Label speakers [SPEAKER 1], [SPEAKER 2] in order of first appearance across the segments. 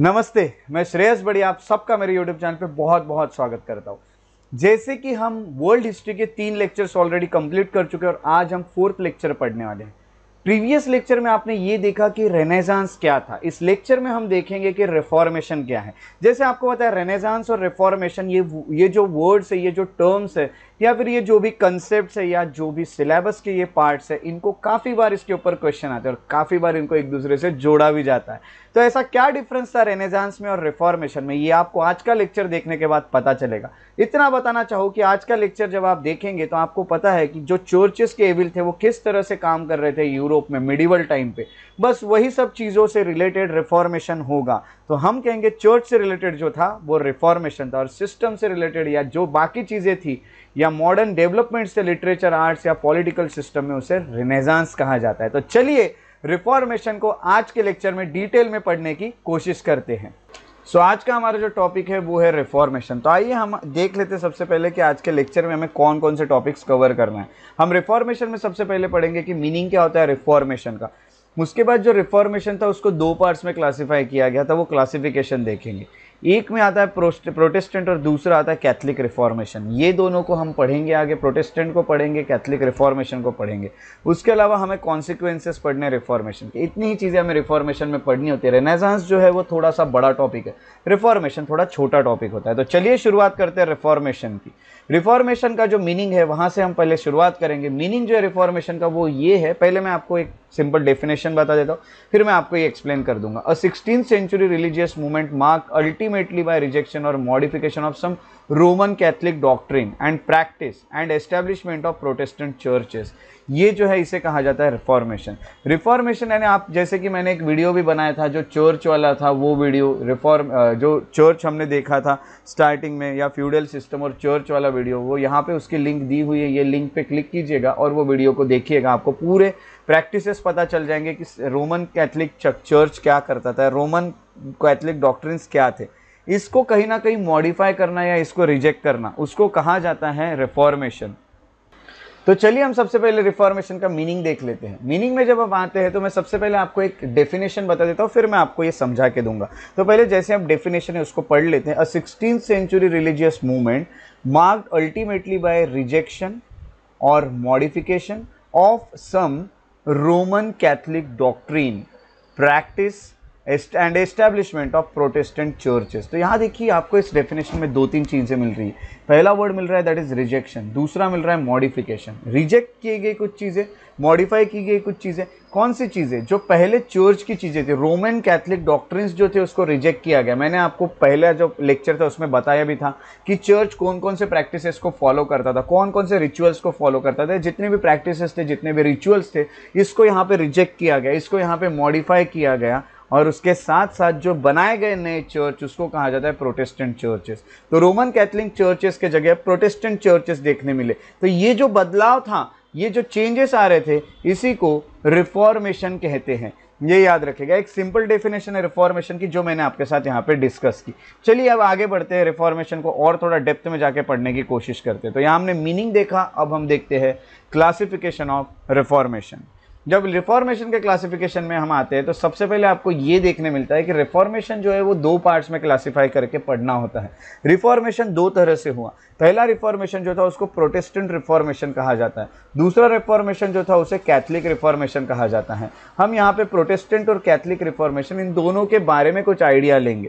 [SPEAKER 1] नमस्ते मैं श्रेयस बड़ी आप सबका मेरे यूट्यूब चैनल पे बहुत बहुत स्वागत करता हूँ जैसे कि हम वर्ल्ड हिस्ट्री के तीन लेक्चर्स ऑलरेडी कंप्लीट कर चुके हैं और आज हम फोर्थ लेक्चर पढ़ने वाले हैं प्रीवियस लेक्चर में आपने ये देखा कि रेनेजांस क्या था इस लेक्चर में हम देखेंगे कि रिफॉर्मेशन क्या है जैसे आपको पता है रेनेजांस और रिफॉर्मेशन ये ये जो वर्ड्स है ये जो टर्म्स है या फिर ये जो भी कंसेप्ट है या जो भी सिलेबस के ये पार्ट्स है इनको काफ़ी बार इसके ऊपर क्वेश्चन आते हैं और काफ़ी बार इनको एक दूसरे से जोड़ा भी जाता है तो ऐसा क्या डिफरेंस था रेनेजांस में और रिफॉर्मेशन में ये आपको आज का लेक्चर देखने के बाद पता चलेगा इतना बताना चाहो कि आज का लेक्चर जब आप देखेंगे तो आपको पता है कि जो चोर्चेस के एविल थे वो किस तरह से काम कर रहे थे यूरोप में मिडिवल टाइम पे बस वही सब चीज़ों से रिलेटेड रिफॉर्मेशन होगा तो हम कहेंगे चर्च से रिलेटेड जो था वो रिफॉर्मेशन था और सिस्टम से रिलेटेड या जो बाकी चीज़ें थी या मॉडर्न डेवलपमेंट से लिटरेचर आर्ट्स या पॉलिटिकल सिस्टम में उसे रिनेजांस कहा जाता है तो चलिए रिफॉर्मेशन को आज के लेक्चर में डिटेल में पढ़ने की कोशिश करते हैं सो so, आज का हमारा जो टॉपिक है वो है रिफॉर्मेशन तो आइए हम देख लेते हैं सबसे पहले कि आज के लेक्चर में हमें कौन कौन से टॉपिक्स कवर करना है हम रिफॉर्मेशन में सबसे पहले पढ़ेंगे कि मीनिंग क्या होता है रिफॉर्मेशन का उसके बाद जो रिफॉर्मेशन था उसको दो पार्ट्स में क्लासिफाई किया गया था वो क्लासिफिकेशन देखेंगे एक में आता है प्रोटेस्टेंट और दूसरा आता है कैथलिक रिफॉर्मेशन ये दोनों को हम पढ़ेंगे आगे प्रोटेस्टेंट को पढ़ेंगे कैथलिक रिफॉर्मेशन को पढ़ेंगे उसके अलावा हमें कॉन्सिक्वेंसेस पढ़ने रिफॉर्मेशन के इतनी ही चीज़ें हमें रिफॉर्मेशन में पढ़नी होती है रेनेजांस जो है वो थोड़ा सा बड़ा टॉपिक है रिफॉर्मेशन थोड़ा छोटा टॉपिक होता है तो चलिए शुरुआत करते हैं रिफॉर्मेशन की रिफॉर्मेशन का जो मीनिंग है वहाँ से हम पहले शुरुआत करेंगे मीनिंग जो है रिफॉर्मेशन का वो ये है पहले मैं आपको एक सिंपल डेफिनेशन बता देता हूँ फिर मैं आपको ये एक्सप्लेन कर दूंगा a sixteen century religious movement mark ultimately by rejection और modification of some Roman Catholic doctrine and practice and establishment of Protestant churches ये जो है इसे कहा जाता है रिफॉर्मेशन रिफॉर्मेशन यानी आप जैसे कि मैंने एक वीडियो भी बनाया था जो चर्च वाला था वो वीडियो रिफॉर्म जो चर्च हमने देखा था स्टार्टिंग में या फ्यूडल सिस्टम और चर्च वाला वीडियो वो यहाँ पे उसकी लिंक दी हुई है ये लिंक पे क्लिक कीजिएगा और वो वीडियो को देखिएगा आपको पूरे प्रैक्टिसेस पता चल जाएंगे कि रोमन कैथलिक चर्च क्या करता था रोमन कैथलिक डॉक्ट्रिन्स क्या थे इसको कहीं ना कहीं मॉडिफाई करना या इसको रिजेक्ट करना उसको कहा जाता है रिफॉर्मेशन तो चलिए हम सबसे पहले रिफॉर्मेशन का मीनिंग देख लेते हैं मीनिंग में जब हम आते हैं तो मैं सबसे पहले आपको एक डेफिनेशन बता देता हूँ फिर मैं आपको ये समझा के दूंगा तो पहले जैसे आप डेफिनेशन है उसको पढ़ लेते हैं a sixteen century religious movement marked ultimately by rejection और modification of some Roman Catholic doctrine practice and establishment of Protestant churches तो यहाँ देखिए आपको इस डेफिनेशन में दो तीन चीज़ें मिल रही है पहला वर्ड मिल रहा है दैट इज़ रिजेक्शन दूसरा मिल रहा है मॉडिफिकेशन रिजेक्ट किए गए कुछ चीज़ें मॉडिफाई की गई कुछ चीज़ें कौन सी चीज़ें जो पहले चर्च की चीज़ें थी रोमन कैथलिक डॉक्ट्रिन्स जो थे उसको रिजेक्ट किया गया मैंने आपको पहला जो लेक्चर था उसमें बताया भी था कि चर्च कौन कौन से प्रैक्टिसेस को फॉलो करता था कौन कौन से रिचुअल्स को फॉलो करता था जितने भी प्रैक्टिसेस थे जितने भी रिचुअल्स थे इसको यहाँ पे रिजेक्ट किया गया इसको यहाँ पे मॉडिफाई किया गया और उसके साथ साथ जो बनाए गए नए चर्च उसको कहा जाता है प्रोटेस्टेंट चर्चेस तो रोमन कैथलिक चर्चेस के जगह प्रोटेस्टेंट चर्चेस देखने मिले तो ये जो बदलाव था ये जो चेंजेस आ रहे थे इसी को रिफॉर्मेशन कहते हैं ये याद रखेगा एक सिंपल डेफिनेशन है रिफॉर्मेशन की जो मैंने आपके साथ यहाँ पे डिस्कस की चलिए अब आगे बढ़ते हैं रिफॉर्मेशन को और थोड़ा डेप्थ में जाके पढ़ने की कोशिश करते हैं तो यहाँ हमने मीनिंग देखा अब हम देखते हैं क्लासिफिकेशन ऑफ रिफॉर्मेशन जब रिफॉर्मेशन के क्लासिफिकेशन में हम आते हैं तो सबसे पहले आपको ये देखने मिलता है कि रिफॉर्मेशन जो है वो दो पार्ट्स में क्लासिफाई करके पढ़ना होता है रिफॉर्मेशन दो तरह से हुआ पहला रिफॉर्मेशन जो था उसको प्रोटेस्टेंट रिफॉर्मेशन कहा जाता है दूसरा रिफॉर्मेशन जो था उसे कैथलिक रिफॉर्मेशन कहा जाता है हम यहाँ पर प्रोटेस्टेंट और कैथलिक रिफॉर्मेशन इन दोनों के बारे में कुछ आइडिया लेंगे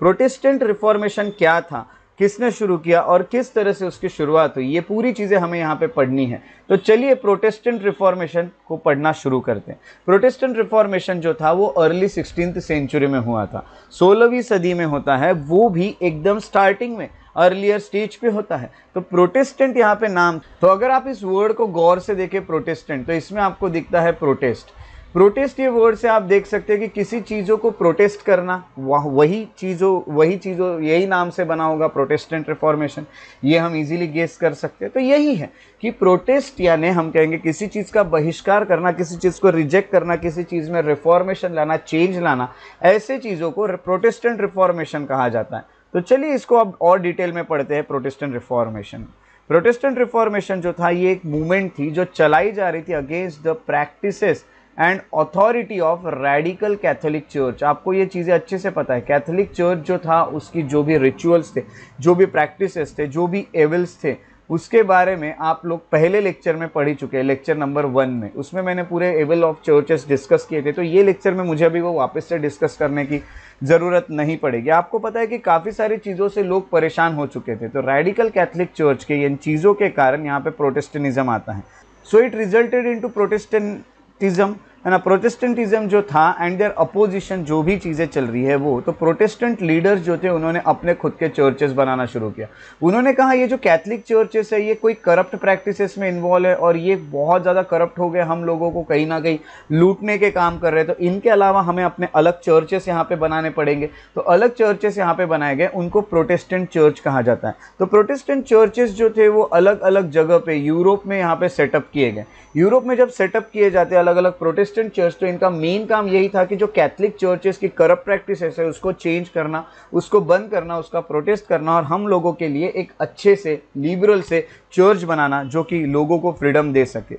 [SPEAKER 1] प्रोटेस्टेंट रिफॉर्मेशन क्या था किसने शुरू किया और किस तरह से उसकी शुरुआत हुई ये पूरी चीज़ें हमें यहाँ पे पढ़नी है तो चलिए प्रोटेस्टेंट रिफॉर्मेशन को पढ़ना शुरू करते हैं प्रोटेस्टेंट रिफॉर्मेशन जो था वो अर्ली सिक्सटीन सेंचुरी में हुआ था सोलहवीं सदी में होता है वो भी एकदम स्टार्टिंग में अर्लियर स्टेज पे होता है तो प्रोटेस्टेंट यहाँ पे नाम तो अगर आप इस वर्ड को गौर से देखें प्रोटेस्टेंट तो इसमें आपको दिखता है प्रोटेस्ट प्रोटेस्ट ये वर्ड से आप देख सकते हैं कि किसी चीज़ों को प्रोटेस्ट करना वह वही चीज़ों वही चीज़ों यही नाम से बना होगा प्रोटेस्टेंट रिफॉर्मेशन ये हम इजीली गेस कर सकते हैं तो यही है कि प्रोटेस्ट यानी हम कहेंगे किसी चीज़ का बहिष्कार करना किसी चीज़ को रिजेक्ट करना किसी चीज़ में रिफॉर्मेशन लाना चेंज लाना ऐसे चीज़ों को प्रोटेस्टेंट रिफॉर्मेशन कहा जाता है तो चलिए इसको अब और डिटेल में पढ़ते हैं प्रोटेस्टेंट रिफॉर्मेशन प्रोटेस्टेंट रिफॉर्मेशन जो था ये एक मूवमेंट थी जो चलाई जा रही थी against the practices and authority of radical Catholic church आपको ये चीज़ें अच्छे से पता है कैथोलिक चर्च जो था उसकी जो भी रिचुअल्स थे जो भी प्रैक्टिसेस थे जो भी एवल्स थे उसके बारे में आप लोग पहले लेक्चर में पढ़ी चुके हैं लेक्चर नंबर वन में उसमें मैंने पूरे एवल ऑफ चर्चेस डिस्कस किए थे तो ये लेक्चर में मुझे अभी वो वापस से डिस्कस करने की ज़रूरत नहीं पड़ेगी आपको पता है कि काफ़ी सारी चीज़ों से लोग परेशान हो चुके थे तो रेडिकल कैथलिक चर्च के इन चीज़ों के कारण यहाँ पर प्रोटेस्टनिज़म आता है so it resulted into Protestant tism है ना प्रोटेस्टेंटिज्म जो था एंड देयर अपोजिशन जो भी चीज़ें चल रही है वो तो प्रोटेस्टेंट लीडर्स जो थे उन्होंने अपने खुद के चर्चेस बनाना शुरू किया उन्होंने कहा ये जो कैथलिक चर्चेस है ये कोई करप्ट प्रैक्टिसेस में इन्वॉल्व है और ये बहुत ज़्यादा करप्ट हो गए हम लोगों को कहीं ना कहीं लूटने के काम कर रहे हैं तो इनके अलावा हमें अपने अलग चर्चेस यहाँ पर बनाने पड़ेंगे तो अलग चर्चेस यहाँ पर बनाए गए उनको प्रोटेस्टेंट चर्च कहा जाता है तो प्रोटेस्टेंट चर्चेस जो थे वो अलग अलग जगह पर यूरोप में यहाँ पर सेटअप किए गए यूरोप में जब सेटअप किए जाते अलग अलग प्रोटेस्ट प्रोटेस्टेंट चर्च तो इनका मेन काम यही था कि जो कैथलिक चर्चेस की करप्ट प्रैक्टिस है उसको चेंज करना उसको बंद करना उसका प्रोटेस्ट करना और हम लोगों के लिए एक अच्छे से लिबरल से चर्च बनाना जो कि लोगों को फ्रीडम दे सके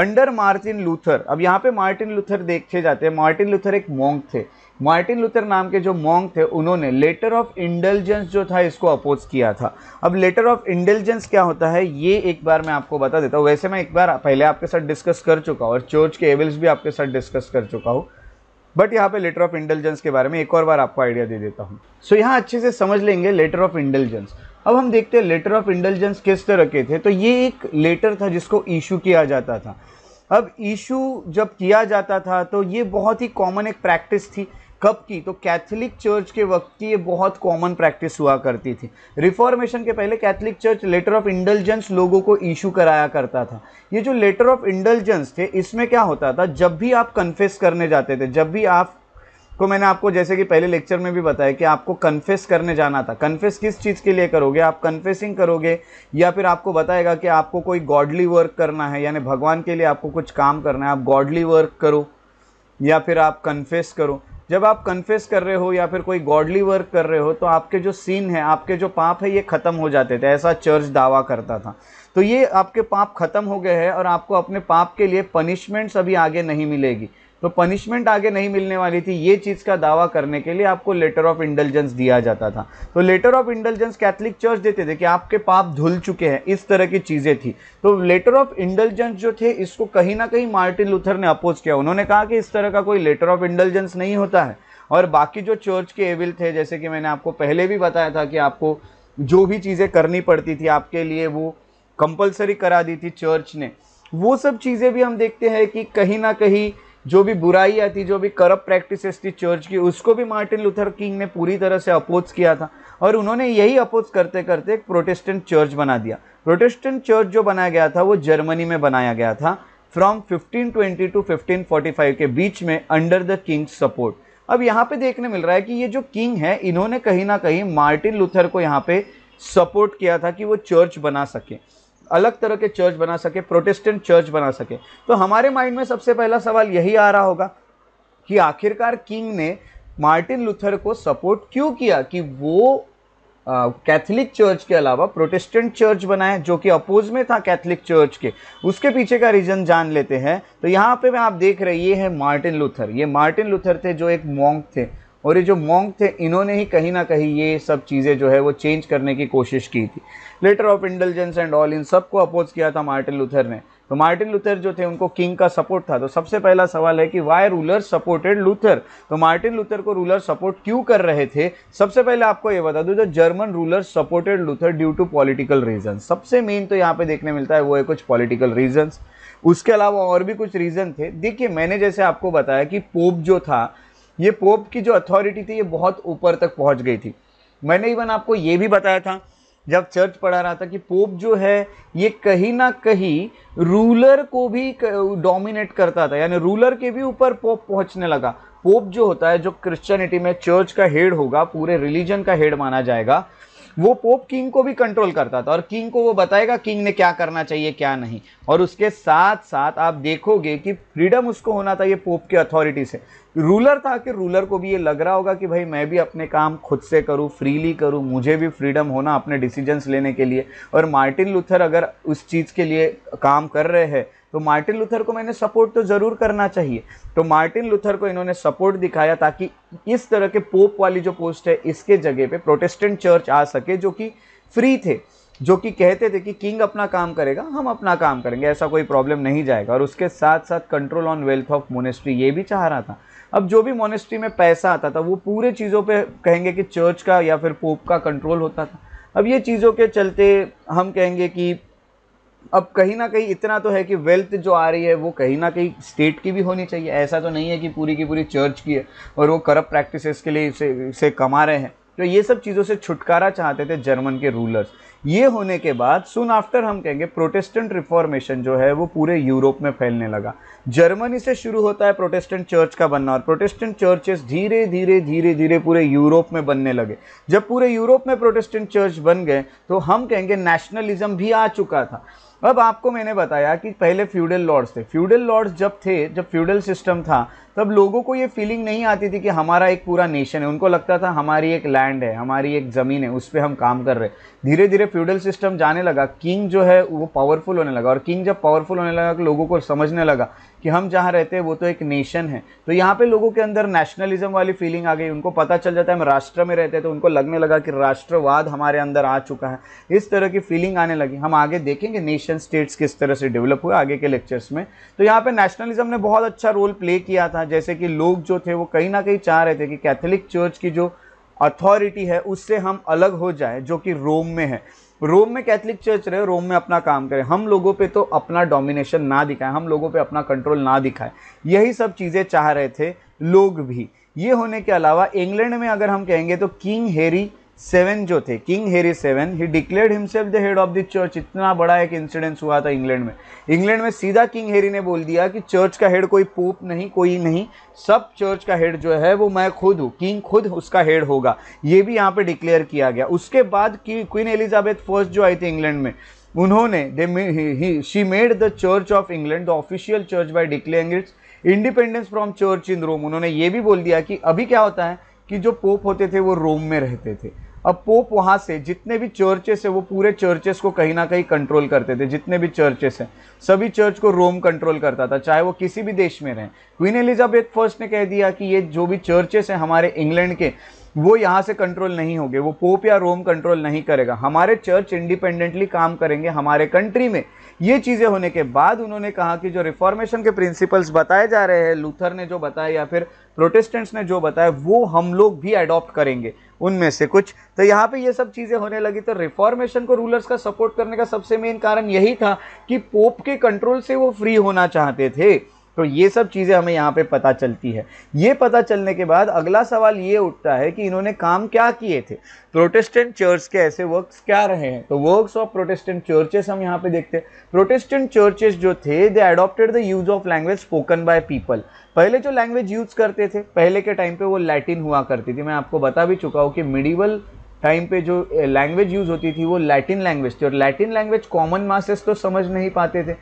[SPEAKER 1] अंडर मार्टिन लूथर अब यहाँ पे मार्टिन लूथर देखे जाते हैं मार्टिन लूथर एक मोंग थे मार्टिन लूथर नाम के जो मॉन्ग थे उन्होंने लेटर ऑफ इंटेलिजेंस जो था इसको अपोज किया था अब लेटर ऑफ इंटेलिजेंस क्या होता है ये एक बार मैं आपको बता देता हूँ वैसे मैं एक बार पहले आपके साथ डिस्कस कर चुका हूँ और चर्च के एविल्स भी आपके साथ डिस्कस कर चुका हूँ बट यहाँ पे लेटर ऑफ इंटेलिजेंस के बारे में एक और बार आपको आइडिया दे देता हूँ सो so, यहाँ अच्छे से समझ लेंगे लेटर ऑफ इंटेलिजेंस अब हम देखते हैं लेटर ऑफ इंटेलिजेंस किस तरह के थे तो ये एक लेटर था जिसको इशू किया जाता था अब इशू जब किया जाता था तो ये बहुत ही कॉमन एक प्रैक्टिस थी कब की तो कैथलिक चर्च के वक्त की ये बहुत कॉमन प्रैक्टिस हुआ करती थी रिफॉर्मेशन के पहले Catholic church letter of indulgence लोगों को इशू कराया करता था ये जो लेटर ऑफ इंडलजेंस थे इसमें क्या होता था जब भी आप कन्फेस करने जाते थे जब भी आप को मैंने आपको जैसे कि पहले लेक्चर में भी बताया कि आपको कन्फेस करने जाना था कन्फेस किस चीज़ के लिए करोगे आप कन्फेसिंग करोगे या फिर आपको बताएगा कि आपको कोई गॉडली वर्क करना है यानी भगवान के लिए आपको कुछ काम करना है आप गॉडली वर्क करो या फिर आप कन्फेस करो जब आप कन्फेस कर रहे हो या फिर कोई गॉडली वर्क कर रहे हो तो आपके जो सीन है आपके जो पाप है ये ख़त्म हो जाते थे ऐसा चर्च दावा करता था तो ये आपके पाप ख़त्म हो गए हैं और आपको अपने पाप के लिए पनिशमेंट्स अभी आगे नहीं मिलेगी तो पनिशमेंट आगे नहीं मिलने वाली थी ये चीज़ का दावा करने के लिए आपको लेटर ऑफ इंटेलिजेंस दिया जाता था तो letter of intelligence Catholic church देते थे कि आपके पाप धुल चुके हैं इस तरह की चीज़ें थी तो लेटर ऑफ इंटेलिजेंस जो थे इसको कहीं ना कहीं मार्टिन लूथर ने अपोज किया उन्होंने कहा कि इस तरह का कोई लेटर ऑफ इंटेलिजेंस नहीं होता है और बाकी जो चर्च के एविल थे जैसे कि मैंने आपको पहले भी बताया था कि आपको जो भी चीज़ें करनी पड़ती थी आपके लिए वो कंपलसरी करा दी थी चर्च ने वो सब चीज़ें भी हम देखते हैं कि कहीं ना कहीं जो भी बुराई आती जो भी करप प्रैक्टिसेस थी चर्च की उसको भी मार्टिन लूथर किंग ने पूरी तरह से अपोज किया था और उन्होंने यही अपोज करते करते एक प्रोटेस्टेंट चर्च बना दिया प्रोटेस्टेंट चर्च जो बनाया गया था वो जर्मनी में बनाया गया था फ्रॉम 1520 टू 1545 के बीच में अंडर द किंग सपोर्ट अब यहाँ पे देखने मिल रहा है कि ये जो किंग है इन्होंने कहीं ना कहीं मार्टिन लूथर को यहाँ पे सपोर्ट किया था कि वो चर्च बना सके अलग तरह के चर्च बना सके प्रोटेस्टेंट चर्च बना सके तो हमारे माइंड में सबसे पहला सवाल यही आ रहा होगा कि आखिरकार किंग ने मार्टिन लूथर को सपोर्ट क्यों किया कि वो कैथलिक चर्च के अलावा प्रोटेस्टेंट चर्च बनाए जो कि अपोज में था कैथलिक चर्च के उसके पीछे का रीज़न जान लेते हैं तो यहाँ पे मैं आप देख रहे ये है मार्टिन लूथर ये मार्टिन लूथर थे जो एक मॉन्ग थे और ये जो मोंग थे इन्होंने ही कहीं ना कहीं ये सब चीज़ें जो है वो चेंज करने की कोशिश की थी letter of intelligence and all इन सबको अपोज किया था मार्टिन लूथर ने तो मार्टिन लूथर जो थे उनको किंग का सपोर्ट था तो सबसे पहला सवाल है कि वाई रूलर सपोर्टेड लूथर तो मार्टिन लूथर को रूलर सपोर्ट क्यों कर रहे थे सबसे पहले आपको ये बता दूं जो German ruler supported Luther due to political reason सबसे मेन तो यहाँ पे देखने मिलता है वो है कुछ पॉलिटिकल रीजन्स उसके अलावा और भी कुछ रीज़न थे देखिए मैंने जैसे आपको बताया कि पोप जो था ये पोप की जो अथॉरिटी थी ये बहुत ऊपर तक पहुंच गई थी मैंने इवन आपको ये भी बताया था जब चर्च पढ़ा रहा था कि पोप जो है ये कहीं ना कहीं रूलर को भी डोमिनेट करता था यानी रूलर के भी ऊपर पोप पहुंचने लगा पोप जो होता है जो क्रिश्चियनिटी में चर्च का हेड होगा पूरे रिलीजन का हेड माना जाएगा वो पोप किंग को भी कंट्रोल करता था और किंग को वो बताएगा किंग ने क्या करना चाहिए क्या नहीं और उसके साथ साथ आप देखोगे कि फ्रीडम उसको होना था ये पोप के अथॉरिटी से रूलर था कि रूलर को भी ये लग रहा होगा कि भाई मैं भी अपने काम खुद से करूँ फ्रीली करूँ मुझे भी फ्रीडम होना अपने डिसीजंस लेने के लिए और मार्टिन लूथर अगर उस चीज़ के लिए काम कर रहे हैं तो मार्टिन लूथर को मैंने सपोर्ट तो ज़रूर करना चाहिए तो मार्टिन लूथर को इन्होंने सपोर्ट दिखाया ताकि इस तरह के पोप वाली जो पोस्ट है इसके जगह पे प्रोटेस्टेंट चर्च आ सके जो कि फ्री थे जो कि कहते थे कि किंग अपना काम करेगा हम अपना काम करेंगे ऐसा कोई प्रॉब्लम नहीं जाएगा और उसके साथ साथ control on wealth of monastery ये भी चाह रहा था अब जो भी मोनेस्ट्री में पैसा आता था वो पूरे चीज़ों पर कहेंगे कि चर्च का या फिर पोप का कंट्रोल होता था अब ये चीज़ों के चलते हम कहेंगे कि अब कहीं ना कहीं इतना तो है कि वेल्थ जो आ रही है वो कहीं ना कहीं स्टेट की भी होनी चाहिए ऐसा तो नहीं है कि पूरी की पूरी चर्च की है और वो करप्ट प्रैक्टिसेस के लिए इसे इसे कमा रहे हैं तो ये सब चीज़ों से छुटकारा चाहते थे जर्मन के रूलर्स ये होने के बाद सुन आफ्टर हम कहेंगे प्रोटेस्टेंट रिफॉर्मेशन जो है वो पूरे यूरोप में फैलने लगा जर्मनी से शुरू होता है प्रोटेस्टेंट चर्च का बनना और प्रोटेस्टेंट चर्चेस धीरे धीरे धीरे धीरे पूरे यूरोप में बनने लगे जब पूरे यूरोप में प्रोटेस्टेंट चर्च बन गए तो हम कहेंगे नेशनलिज्म भी आ चुका था अब आपको मैंने बताया कि पहले फ्यूडल लॉर्ड्स थे फ्यूडल लॉर्ड्स जब थे जब फ्यूडल सिस्टम था तब लोगों को ये फीलिंग नहीं आती थी कि हमारा एक पूरा नेशन है उनको लगता था हमारी एक लैंड है हमारी एक ज़मीन है उस पर हम काम कर रहे धीरे धीरे फ्यूडल सिस्टम जाने लगा किंग जो है वो पावरफुल होने लगा और किंग जब पावरफुल होने लगा लोगों को समझने लगा कि हम जहाँ रहते हैं वो तो एक नेशन है तो यहाँ पे लोगों के अंदर नेशनलिज्म वाली फीलिंग आ गई उनको पता चल जाता है हम राष्ट्र में रहते हैं तो उनको लगने लगा कि राष्ट्रवाद हमारे अंदर आ चुका है इस तरह की फीलिंग आने लगी हम आगे देखेंगे नेशन स्टेट्स किस तरह से डेवलप हुए आगे के लेक्चर्स में तो यहाँ पर नेशनलिज्म ने बहुत अच्छा रोल प्ले किया था जैसे कि लोग जो थे वो कहीं ना कहीं चाह रहे थे कि कैथोलिक चर्च की जो अथॉरिटी है उससे हम अलग हो जाए जो कि रोम में है रोम में कैथलिक चर्च रहे रोम में अपना काम करें हम लोगों पे तो अपना डोमिनेशन ना दिखाए हम लोगों पे अपना कंट्रोल ना दिखाए यही सब चीज़ें चाह रहे थे लोग भी ये होने के अलावा इंग्लैंड में अगर हम कहेंगे तो किंग हेरी सेवन जो थे king Henry seven he declare himself the head of the church इतना बड़ा एक इंसिडेंस हुआ था इंग्लैंड में इंग्लैंड में सीधा किंग हेरी ने बोल दिया कि चर्च का हेड कोई पोप नहीं कोई नहीं सब चर्च का हेड जो है वो मैं खुद हूँ किंग खुद उसका हेड होगा ये भी यहाँ पे डिक्लेयर किया गया उसके बाद क्वीन एलिजाबेथ फर्स्ट जो आई थी इंग्लैंड में उन्होंने they she made the church of England the official church by declaring its independence from church in Rome उन्होंने ये भी बोल दिया कि अभी क्या होता है कि जो पोप होते थे वो रोम में रहते थे अब पोप वहाँ से जितने भी चर्चेस है वो पूरे चर्चेस को कहीं ना कहीं कंट्रोल करते थे जितने भी चर्चेस हैं सभी चर्च को रोम कंट्रोल करता था चाहे वो किसी भी देश में रहें क्वीन एलिजाबेथ फर्स्ट ने कह दिया कि ये जो भी चर्चेस हैं हमारे इंग्लैंड के वो यहाँ से कंट्रोल नहीं होंगे वो पोप या रोम कंट्रोल नहीं करेगा हमारे चर्च इंडिपेंडेंटली काम करेंगे हमारे कंट्री में ये चीज़ें होने के बाद उन्होंने कहा कि जो रिफॉर्मेशन के प्रिंसिपल्स बताए जा रहे हैं लूथर ने जो बताया या फिर प्रोटेस्टेंट्स ने जो बताया वो हम लोग भी अडॉप्ट करेंगे उनमें से कुछ तो यहाँ पे ये सब चीज़ें होने लगी तो रिफॉर्मेशन को रूलर्स का सपोर्ट करने का सबसे मेन कारण यही था कि पोप के कंट्रोल से वो फ्री होना चाहते थे तो ये सब चीज़ें हमें यहाँ पे पता चलती है ये पता चलने के बाद अगला सवाल ये उठता है कि इन्होंने काम क्या किए थे प्रोटेस्टेंट चर्च के ऐसे वर्क्स क्या रहे हैं तो वर्क्स ऑफ प्रोटेस्टेंट चर्चेस हम यहाँ पे देखते हैं प्रोटेस्टेंट चर्चेस जो थे they adopted the use of language spoken by people पहले जो लैंग्वेज यूज़ करते थे पहले के टाइम पर वो लैटिन हुआ करती थी मैं आपको बता भी चुका हूँ कि मिडिवल टाइम पे जो लैंग्वेज eh, यूज़ होती थी वो लैटिन लैंग्वेज थी और लैटिन लैंग्वेज कॉमन मासेस तो समझ नहीं पाते थे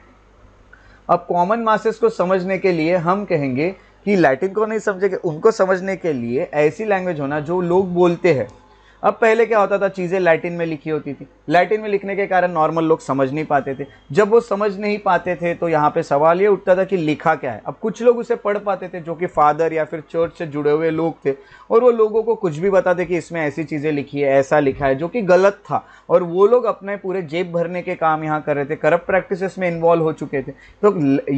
[SPEAKER 1] अब कॉमन मासेस को समझने के लिए हम कहेंगे कि लैटिन को नहीं समझेंगे उनको समझने के लिए ऐसी लैंग्वेज होना जो लोग बोलते हैं अब पहले क्या होता था चीज़ें लैटिन में लिखी होती थी लैटिन में लिखने के कारण नॉर्मल लोग समझ नहीं पाते थे जब वो समझ नहीं पाते थे तो यहाँ पे सवाल ये उठता था कि लिखा क्या है अब कुछ लोग उसे पढ़ पाते थे जो कि फादर या फिर चर्च से जुड़े हुए लोग थे और वो लोगों को कुछ भी बताते कि इसमें ऐसी चीज़ें लिखी है ऐसा लिखा है जो कि गलत था और वो लोग अपने पूरे जेब भरने के काम यहाँ कर रहे थे करप्ट प्रैक्टिस में इन्वॉल्व हो चुके थे तो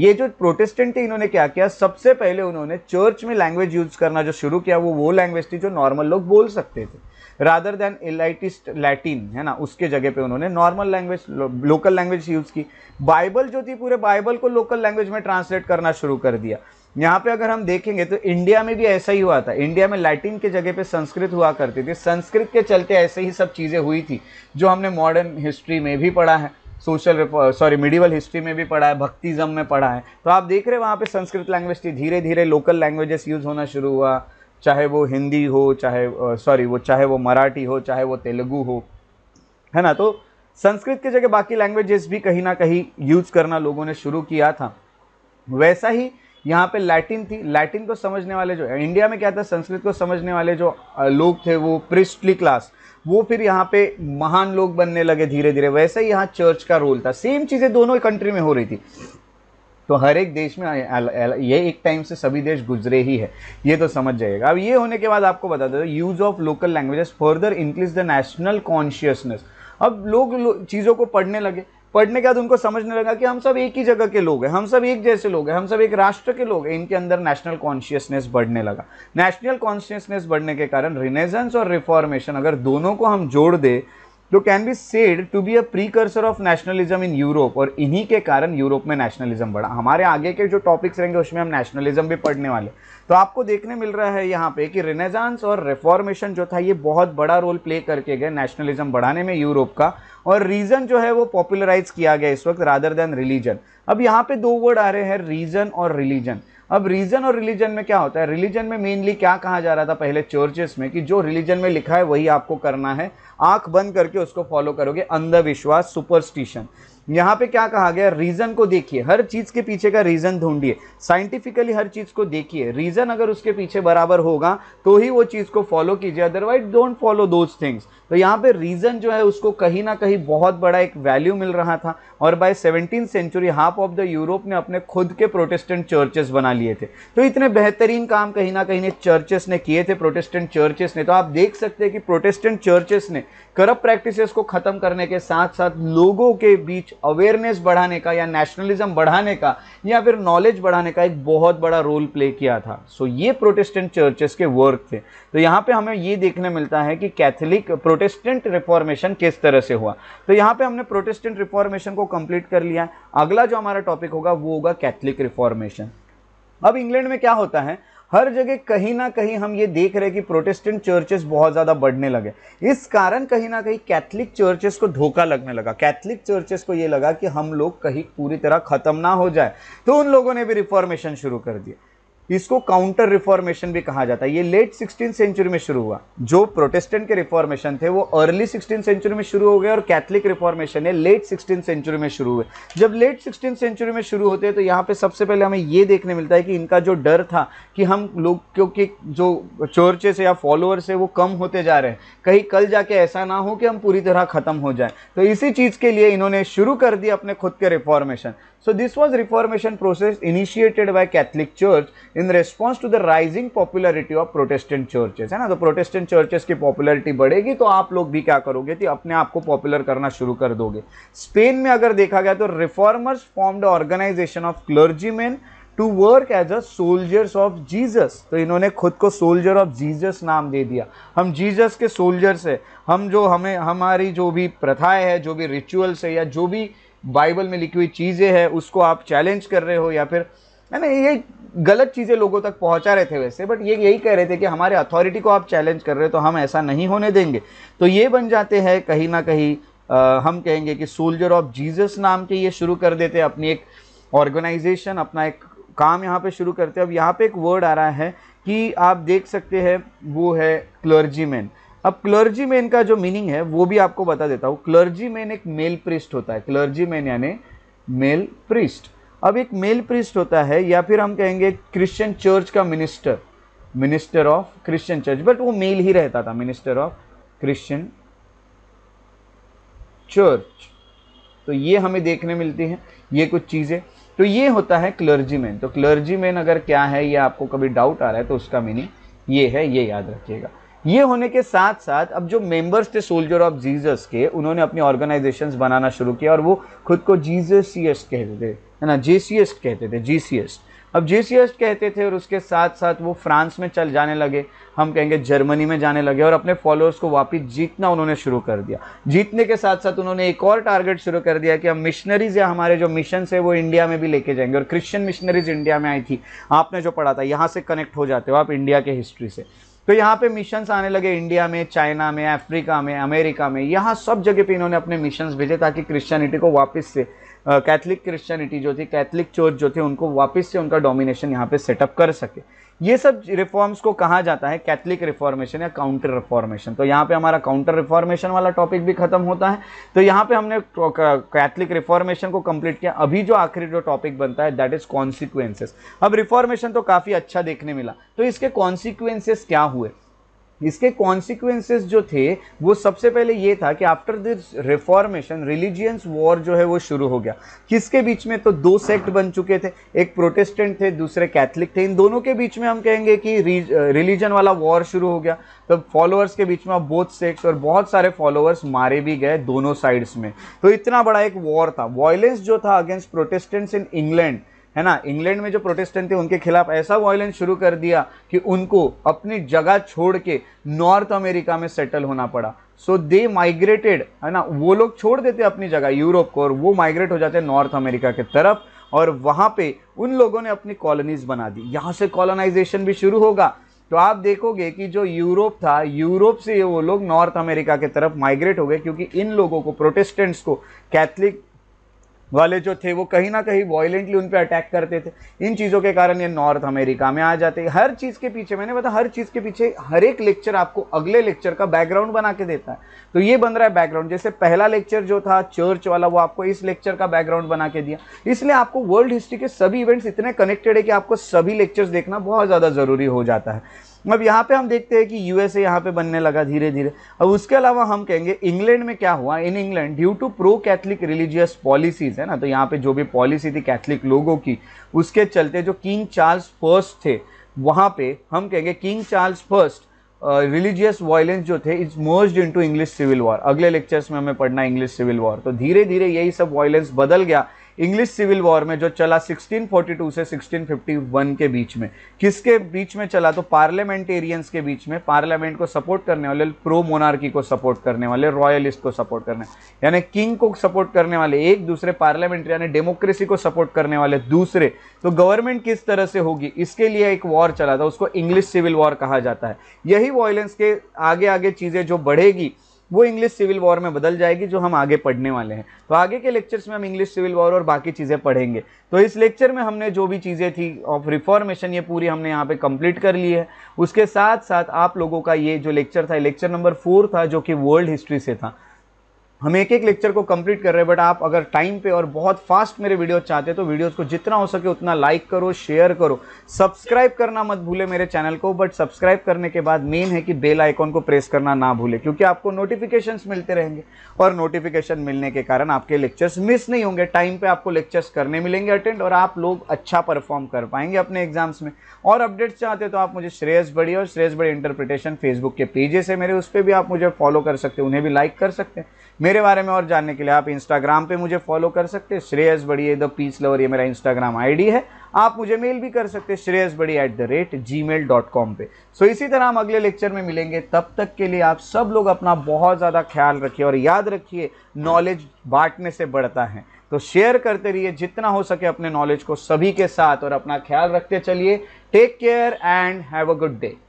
[SPEAKER 1] ये जो प्रोटेस्टेंट थे इन्होंने क्या किया सबसे पहले उन्होंने चर्च में लैंग्वेज यूज़ करना जो शुरू किया वो वो लैंग्वेज थी जो नॉर्मल लोग बोल सकते थे रादर देन एलाइटिस्ट लैटिन है ना उसके जगह पे उन्होंने normal language local language use की बाइबल जो थी पूरे बाइबल को लोकल लैंग्वेज में ट्रांसलेट करना शुरू कर दिया यहाँ पे अगर हम देखेंगे तो इंडिया में भी ऐसा ही हुआ था इंडिया में लैटिन के जगह पे संस्कृत हुआ करती थी संस्कृत के चलते ऐसे ही सब चीज़ें हुई थी जो हमने मॉडर्न हिस्ट्री में भी पढ़ा है सोशल सॉरी मिडिवल हिस्ट्री में भी पढ़ा है भक्तिज़म में पढ़ा है तो आप देख रहे हैं वहाँ पे संस्कृत लैंग्वेज थी धीरे धीरे लोकल लैंग्वेजेस यूज़ होना शुरू हुआ चाहे वो हिंदी हो चाहे सॉरी वो चाहे वो मराठी हो चाहे वो तेलुगू हो है ना तो संस्कृत की जगह बाकी लैंग्वेजेस भी कहीं ना कहीं यूज करना लोगों ने शुरू किया था वैसा ही यहाँ पे लैटिन थी लैटिन को समझने वाले जो इंडिया में क्या था संस्कृत को समझने वाले जो लोग थे वो प्रिस्टली क्लास वो फिर यहाँ पे महान लोग बनने लगे धीरे धीरे वैसे ही यहाँ चर्च का रोल था सेम चीज़ें दोनों कंट्री में हो रही थी तो हर एक देश में ये एक टाइम से सभी देश गुजरे ही है ये तो समझ जाइएगा अब ये होने के बाद आपको बता दो use of local languages further increase the national consciousness अब लोग लो, चीज़ों को पढ़ने लगे पढ़ने के बाद उनको समझने लगा कि हम सब एक ही जगह के लोग हैं हम सब एक जैसे लोग हैं हम सब एक राष्ट्र के लोग हैं इनके अंदर नेशनल कॉन्शियसनेस बढ़ने लगा नेशनल कॉन्शियसनेस बढ़ने के कारण रिनेजेंस और रिफॉर्मेशन अगर दोनों को हम जोड़ दें दो can be said to be a precursor of nationalism in Europe और इन्हीं के कारण यूरोप में नेशनलिज्म बढ़ा हमारे आगे के जो टॉपिक्स रहेंगे उसमें हम नेशनलिज्म भी पढ़ने वाले तो आपको देखने मिल रहा है यहाँ पे कि रिनेजांस और रिफॉर्मेशन जो था ये बहुत बड़ा रोल प्ले करके गए नेशनलिज्म बढ़ाने में यूरोप का और रीज़न जो है वो पॉपुलराइज किया गया इस वक्त रादर देन रिलीजन अब यहाँ पे दो वर्ड आ रहे हैं रीज़न और रिलीजन अब रीजन और रिलीजन में क्या होता है रिलीजन में मेनली क्या कहा जा रहा था पहले चर्चेस में कि जो रिलीजन में लिखा है वही आपको करना है आंख बंद करके उसको फॉलो करोगे अंधविश्वास सुपरस्टिशन यहाँ पे क्या कहा गया रीजन को देखिए हर चीज के पीछे का रीजन ढूंढिए साइंटिफिकली हर चीज को देखिए रीजन अगर उसके पीछे बराबर होगा तो ही वो चीज को फॉलो कीजिए otherwise don't follow those things तो यहाँ पे रीजन जो है उसको कहीं ना कहीं बहुत बड़ा एक वैल्यू मिल रहा था और by seventeen century half of the Europe ने अपने खुद के प्रोटेस्टेंट चर्चेस बना लिए थे तो इतने बेहतरीन काम कहीं ना कहीं चर्चेस ने किए थे प्रोटेस्टेंट चर्चेस ने तो आप देख सकते हैं कि प्रोटेस्टेंट चर्चेस ने करप्ट प्रैक्टिसेस को ख़त्म करने के साथ साथ लोगों के बीच अवेयरनेस बढ़ाने का या नेशनलिज्म बढ़ाने का या फिर नॉलेज बढ़ाने का एक बहुत बड़ा रोल प्ले किया था सो so, ये प्रोटेस्टेंट चर्चेस के वर्क थे तो यहाँ पे हमें ये देखने मिलता है कि कैथलिक प्रोटेस्टेंट रिफॉर्मेशन किस तरह से हुआ तो यहाँ पे हमने प्रोटेस्टेंट रिफॉर्मेशन को कंप्लीट कर लिया है अगला जो हमारा टॉपिक होगा वो होगा कैथलिक रिफॉर्मेशन अब इंग्लैंड में क्या होता है हर जगह कहीं ना कहीं हम ये देख रहे हैं कि प्रोटेस्टेंट चर्चेस बहुत ज़्यादा बढ़ने लगे इस कारण कहीं ना कहीं कैथलिक चर्चेस को धोखा लगने लगा कैथलिक चर्चेस को ये लगा कि हम लोग कहीं पूरी तरह ख़त्म ना हो जाए तो उन लोगों ने भी रिफॉर्मेशन शुरू कर दिया इसको काउंटर रिफॉर्मेशन भी कहा जाता है ये लेट सिक्सटीन सेंचुरी में शुरू हुआ जो प्रोटेस्टेंट के रिफॉर्मेशन थे वो अर्ली सिक्सटीन सेंचुरी में शुरू हो गए और कैथलिक रिफॉर्मेशन है लेट सिक्सटीन सेंचुरी में शुरू हुए जब लेट सिक्सटीन सेंचुरी में शुरू होते हैं तो यहाँ पे सबसे पहले हमें ये देखने मिलता है कि इनका जो डर था कि हम लोग क्योंकि जो चर्चेस या फॉलोअर्स है वो कम होते जा रहे हैं कहीं कल जाके ऐसा ना हो कि हम पूरी तरह ख़त्म हो जाए तो इसी चीज़ के लिए इन्होंने शुरू कर दिया अपने खुद के reformation So this was reformation process initiated by Catholic Church in response to the rising popularity of Protestant churches है ना तो Protestant churches की popularity बढ़ेगी तो आप लोग भी क्या करोगे कि अपने आप को popular करना शुरू कर दोगे spain में अगर देखा गया तो reformers formed organization of clergymen to work as a soldiers of jesus तो इन्होंने खुद को soldier of jesus नाम दे दिया हम jesus के soldiers है हम जो हमें हमारी जो भी प्रथाएं है जो भी rituals है या जो भी बाइबल में लिखी हुई चीज़ें हैं उसको आप चैलेंज कर रहे हो या फिर है ना ये गलत चीज़ें लोगों तक पहुंचा रहे थे वैसे बट ये यही कह रहे थे कि हमारे अथॉरिटी को आप चैलेंज कर रहे हो तो हम ऐसा नहीं होने देंगे तो ये बन जाते हैं कहीं ना कहीं हम कहेंगे कि सोल्जर ऑफ जीसस नाम के ये शुरू कर देते अपनी एक ऑर्गेनाइजेशन अपना एक काम यहाँ पे शुरू करते अब यहाँ पे एक वर्ड आ रहा है कि आप देख सकते हैं वो है क्लर्जीमैन अब क्लर्जी मैन का जो मीनिंग है वो भी आपको बता देता हूँ क्लर्जी मैन एक मेल प्रिस्ट होता है क्लर्जी मैन यानी मेल प्रिस्ट अब एक मेल प्रिस्ट होता है या फिर हम कहेंगे क्रिश्चियन चर्च का minister minister of Christian church but वो मेल ही रहता था मिनिस्टर ऑफ क्रिश्चियन चर्च तो ये हमें देखने मिलती है ये कुछ चीज़ें तो ये होता है क्लर्जी मैन तो क्लर्जी मैन अगर क्या है ये आपको कभी डाउट आ रहा है तो उसका मीनिंग ये है ये याद रखिएगा ये होने के साथ साथ अब जो मेंबर्स थे सोल्जर ऑफ जीसस के उन्होंने अपनी ऑर्गेनाइजेशंस बनाना शुरू किया और वो खुद को जीसस कहते थे है ना जे कहते थे जी अब जे कहते थे और उसके साथ साथ वो फ्रांस में चल जाने लगे हम कहेंगे जर्मनी में जाने लगे और अपने फॉलोअर्स को वापस जीतना उन्होंने शुरू कर दिया जीतने के साथ साथ उन्होंने एक और टारगेट शुरू कर दिया कि हम मिशनरीज या हमारे जो मिशन है वो इंडिया में भी लेके जाएंगे और क्रिश्चियन मिशनरीज इंडिया में आई थी आपने जो पढ़ा था यहाँ से कनेक्ट हो जाते हो आप इंडिया के हिस्ट्री से तो यहाँ पे मिशंस आने लगे इंडिया में चाइना में अफ्रीका में अमेरिका में यहाँ सब जगह पे इन्होंने अपने मिशंस भेजे ताकि क्रिश्चियनिटी को वापस से कैथलिक क्रिश्चियनिटी जो थी कैथलिक चर्च जो थे उनको वापस से उनका डोमिनेशन यहाँ पे सेटअप कर सके ये सब रिफॉर्म्स को कहा जाता है कैथलिक रिफॉर्मेशन या काउंटर रिफॉर्मेशन तो यहाँ पे हमारा काउंटर रिफॉर्मेशन वाला टॉपिक भी खत्म होता है तो यहाँ पे हमने कैथलिक रिफॉर्मेशन को कंप्लीट किया अभी जो आखिरी जो टॉपिक बनता है दैट इज कॉन्सिक्वेंसेस अब रिफॉर्मेशन तो काफ़ी अच्छा देखने मिला तो इसके कॉन्सिक्वेंसेस क्या हुए इसके कॉन्सिक्वेंसेस जो थे वो सबसे पहले ये था कि after this reformation religions war जो है वो शुरू हो गया किसके बीच में तो दो सेक्ट बन चुके थे एक प्रोटेस्टेंट थे दूसरे कैथलिक थे इन दोनों के बीच में हम कहेंगे कि रिलीजन वाला वॉर शुरू हो गया तो फॉलोअर्स के बीच में बोथ सेक्ट और बहुत सारे फॉलोअर्स मारे भी गए दोनों साइड्स में तो इतना बड़ा एक वॉर था वॉयलेंस जो था अगेंस्ट प्रोटेस्टेंट्स इन इंग्लैंड है ना इंग्लैंड में जो प्रोटेस्टेंट थे उनके खिलाफ ऐसा वायलेंस शुरू कर दिया कि उनको अपनी जगह छोड़ के नॉर्थ अमेरिका में सेटल होना पड़ा सो दे माइग्रेटेड है ना वो लोग छोड़ देते अपनी जगह यूरोप को और वो माइग्रेट हो जाते नॉर्थ अमेरिका के तरफ और वहाँ पे उन लोगों ने अपनी कॉलोनीज बना दी यहाँ से कॉलोनाइजेशन भी शुरू होगा तो आप देखोगे कि जो यूरोप था यूरोप से वो लोग नॉर्थ अमेरिका की तरफ माइग्रेट हो गए क्योंकि इन लोगों को प्रोटेस्टेंट्स को कैथलिक वाले जो थे वो कहीं ना कहीं वॉयलेंटली उन पर अटैक करते थे इन चीज़ों के कारण ये नॉर्थ अमेरिका में आ जाते हर चीज़ के पीछे मैंने बताया हर चीज़ के पीछे हर एक लेक्चर आपको अगले लेक्चर का बैकग्राउंड बना के देता है तो ये बन रहा है बैकग्राउंड जैसे पहला लेक्चर जो था चर्च वाला वो आपको इस लेक्चर का बैकग्राउंड बना के दिया इसलिए आपको वर्ल्ड हिस्ट्री के सभी इवेंट्स इतने कनेक्टेड है कि आपको सभी लेक्चर्स देखना बहुत ज़्यादा ज़रूरी हो जाता है अब यहाँ पे हम देखते हैं कि यूएसए यहाँ पे बनने लगा धीरे धीरे अब उसके अलावा हम कहेंगे इंग्लैंड में क्या हुआ in England due to pro Catholic religious policies है ना तो यहाँ पे जो भी पॉलिसी थी कैथलिक लोगों की उसके चलते जो किंग चार्ल्स फर्स्ट थे वहाँ पे हम कहेंगे king Charles first religious violence जो थे is merge into English civil war अगले लेक्चर्स में हमें पढ़ना इंग्लिश सिविल वॉर तो धीरे धीरे यही सब वायलेंस बदल गया इंग्लिश सिविल वॉर में जो चला 1642 से 1651 के बीच में किसके बीच में चला तो पार्लियामेंटेरियंस के बीच में पार्लियामेंट को सपोर्ट करने वाले प्रो मोनार्की को सपोर्ट करने वाले रॉयलिस्ट को सपोर्ट करने यानी किंग को सपोर्ट करने वाले एक दूसरे पार्लियामेंट यानी डेमोक्रेसी को सपोर्ट करने वाले दूसरे तो गवर्नमेंट किस तरह से होगी इसके लिए एक वॉर चला था उसको इंग्लिश सिविल वॉर कहा जाता है यही वॉयलेंस के आगे आगे चीज़ें जो बढ़ेगी वो इंग्लिश सिविल वॉर में बदल जाएगी जो हम आगे पढ़ने वाले हैं तो आगे के लेक्चर्स में हम इंग्लिश सिविल वॉर और बाकी चीज़ें पढ़ेंगे तो इस लेक्चर में हमने जो भी चीज़ें थी ऑफ रिफॉर्मेशन ये पूरी हमने यहाँ पे कंप्लीट कर ली है उसके साथ साथ आप लोगों का ये जो लेक्चर था लेक्चर नंबर फोर था जो कि वर्ल्ड हिस्ट्री से था हम एक एक लेक्चर को कंप्लीट कर रहे हैं बट आप अगर टाइम पे और बहुत फास्ट मेरे वीडियो चाहते हैं तो वीडियोस को जितना हो सके उतना लाइक करो शेयर करो सब्सक्राइब करना मत भूले मेरे चैनल को बट सब्सक्राइब करने के बाद मेन है कि बेल आइकॉन को प्रेस करना ना भूले क्योंकि आपको नोटिफिकेशंस मिलते रहेंगे और नोटिफिकेशन मिलने के कारण आपके लेक्चर्स मिस नहीं होंगे टाइम पर आपको लेक्चर्स करने मिलेंगे अटेंड और आप लोग अच्छा परफॉर्म कर पाएंगे अपने एग्जाम्स में और अपडेट्स चाहते हो तो आप मुझे श्रेयस बड़ी और श्रेयस बड़ी इंटरप्रिटेशन फेसबुक के पेजेस है मेरे उस पर भी आप मुझे फॉलो कर सकते हैं उन्हें भी लाइक कर सकते हैं मेरे बारे में और जानने के लिए आप इंस्टाग्राम पे मुझे फॉलो कर सकते हैं श्रेयस बड़ी द पीस लवर ये मेरा इंस्टाग्राम आईडी है आप मुझे मेल भी कर सकते हैं Shreyas Badi at the rate G mail dot com पर सो इसी तरह हम अगले लेक्चर में मिलेंगे तब तक के लिए आप सब लोग अपना बहुत ज़्यादा ख्याल रखिए और याद रखिए नॉलेज बांटने से बढ़ता है तो शेयर करते रहिए जितना हो सके अपने नॉलेज को सभी के साथ और अपना ख्याल रखते चलिए take care and have a good day